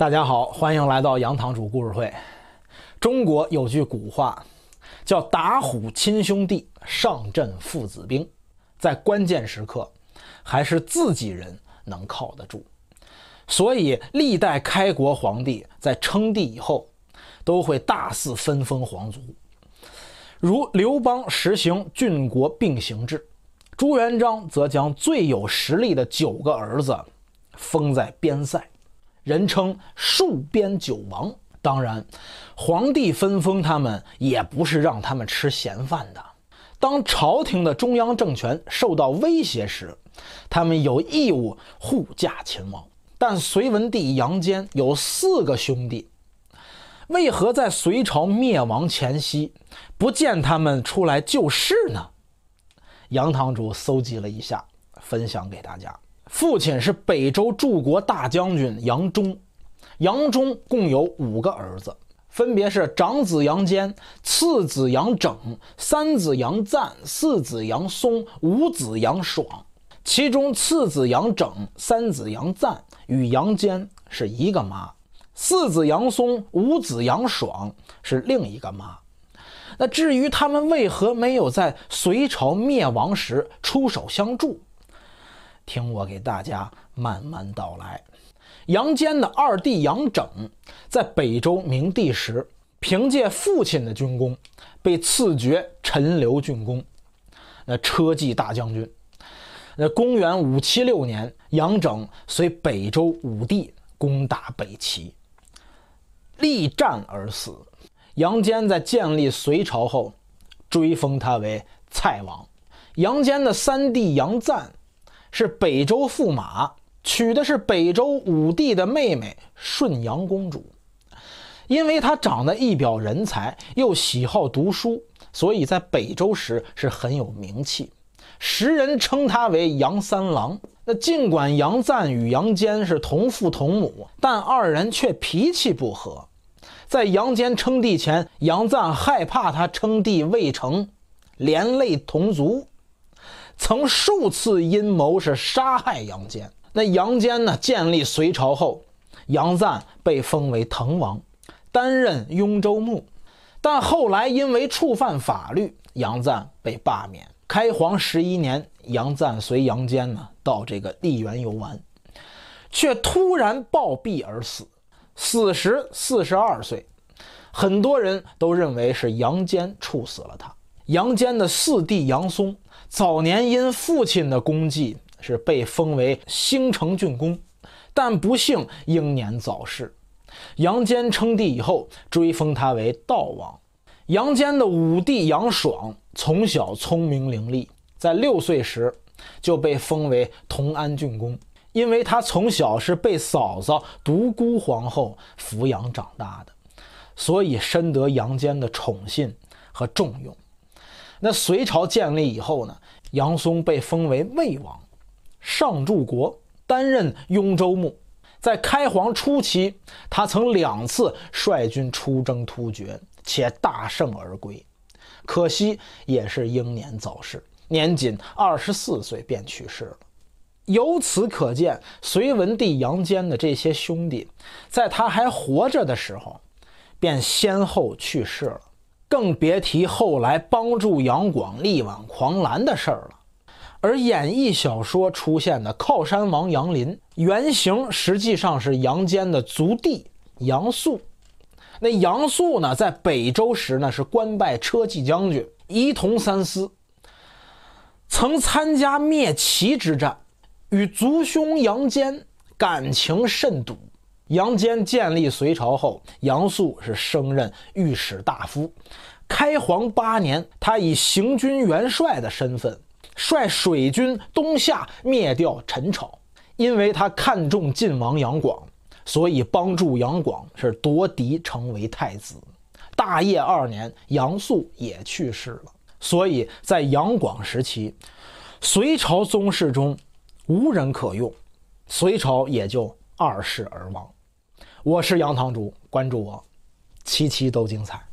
大家好，欢迎来到杨堂主故事会。中国有句古话，叫“打虎亲兄弟，上阵父子兵”，在关键时刻，还是自己人能靠得住。所以，历代开国皇帝在称帝以后，都会大肆分封皇族。如刘邦实行郡国并行制，朱元璋则将最有实力的九个儿子封在边塞。人称戍边九王，当然，皇帝分封他们也不是让他们吃闲饭的。当朝廷的中央政权受到威胁时，他们有义务护驾前往。但隋文帝杨坚有四个兄弟，为何在隋朝灭亡前夕不见他们出来救世呢？杨堂主搜集了一下，分享给大家。父亲是北周柱国大将军杨忠，杨忠共有五个儿子，分别是长子杨坚、次子杨整、三子杨赞、四子杨松、五子杨爽。其中次子杨整、三子杨赞与杨坚是一个妈，四子杨松、五子杨爽是另一个妈。那至于他们为何没有在隋朝灭亡时出手相助？听我给大家慢慢道来，杨坚的二弟杨整在北周明帝时，凭借父亲的军功，被赐爵陈留郡公，那车骑大将军。那公元五七六年，杨整随北周武帝攻打北齐，力战而死。杨坚在建立隋朝后，追封他为蔡王。杨坚的三弟杨赞。是北周驸马，娶的是北周武帝的妹妹顺阳公主。因为他长得一表人才，又喜好读书，所以在北周时是很有名气，时人称他为杨三郎。那尽管杨赞与杨坚是同父同母，但二人却脾气不合。在杨坚称帝前，杨赞害怕他称帝未成，连累同族。曾数次阴谋是杀害杨坚。那杨坚呢？建立隋朝后，杨赞被封为滕王，担任雍州牧。但后来因为触犯法律，杨赞被罢免。开皇十一年，杨赞随杨坚呢到这个荔园游玩，却突然暴毙而死，死时四十二岁。很多人都认为是杨坚处死了他。杨坚的四弟杨松，早年因父亲的功绩是被封为兴城郡公，但不幸英年早逝。杨坚称帝以后，追封他为悼王。杨坚的五弟杨爽，从小聪明伶俐，在六岁时就被封为同安郡公，因为他从小是被嫂子独孤皇后抚养长大的，所以深得杨坚的宠信和重用。那隋朝建立以后呢，杨松被封为魏王，上柱国，担任雍州牧。在开皇初期，他曾两次率军出征突厥，且大胜而归。可惜也是英年早逝，年仅二十四岁便去世了。由此可见，隋文帝杨坚的这些兄弟，在他还活着的时候，便先后去世了。更别提后来帮助杨广力挽狂澜的事儿了。而演义小说出现的靠山王杨林，原型实际上是杨坚的族弟杨素。那杨素呢，在北周时呢是官拜车骑将军、仪同三司，曾参加灭齐之战，与族兄杨坚感情甚笃。杨坚建立隋朝后，杨素是升任御史大夫。开皇八年，他以行军元帅的身份率水军东下，灭掉陈朝。因为他看中晋王杨广，所以帮助杨广是夺嫡成为太子。大业二年，杨素也去世了。所以在杨广时期，隋朝宗室中无人可用，隋朝也就二世而亡。我是杨堂主，关注我，期期都精彩。